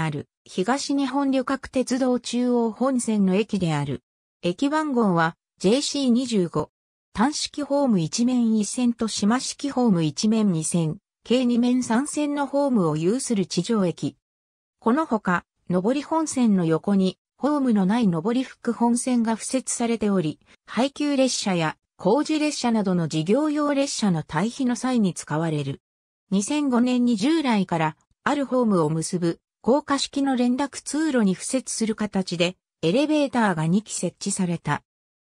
ある東日本旅客鉄道中央本線の駅である。駅番号は JC25。単式ホーム1面1線と島式ホーム1面2線、計2面3線のホームを有する地上駅。このほか、上り本線の横に、ホームのない上り副本線が付設されており、配給列車や工事列車などの事業用列車の対比の際に使われる。2005年に従来からあるホームを結ぶ高架式の連絡通路に付設する形で、エレベーターが2基設置された。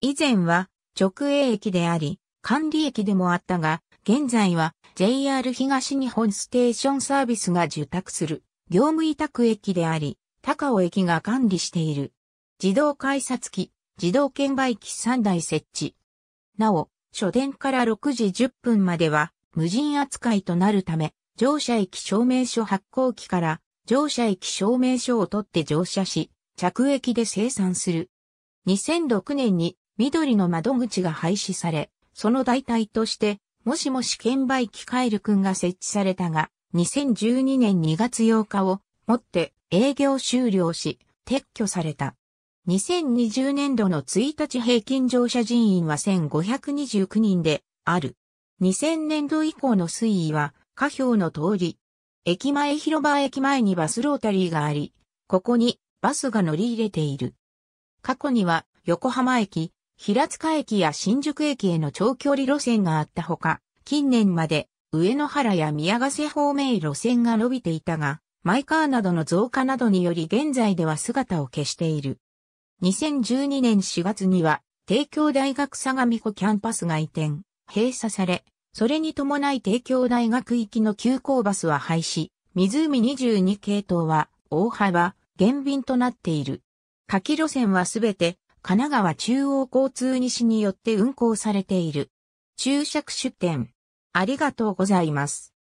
以前は直営駅であり、管理駅でもあったが、現在は JR 東日本ステーションサービスが受託する業務委託駅であり、高尾駅が管理している。自動改札機、自動券売機3台設置。なお、初電から6時10分までは無人扱いとなるため、乗車駅証明書発行機から乗車駅証明書を取って乗車し、着駅で生産する。2006年に緑の窓口が廃止され、その代替として、もしもし券売機カエル君が設置されたが、2012年2月8日をもって営業終了し、撤去された。2020年度の1日平均乗車人員は1529人である。2000年度以降の推移は、下表の通り、駅前広場駅前にバスロータリーがあり、ここにバスが乗り入れている。過去には横浜駅、平塚駅や新宿駅への長距離路線があったほか、近年まで上野原や宮ヶ瀬方面路線が伸びていたが、マイカーなどの増加などにより現在では姿を消している。2012年4月には、帝京大学相模湖キャンパスが移転、閉鎖され、それに伴い帝京大学行きの急行バスは廃止、湖22系統は大幅、減便となっている。下記路線はすべて神奈川中央交通西によって運行されている。注釈出店。ありがとうございます。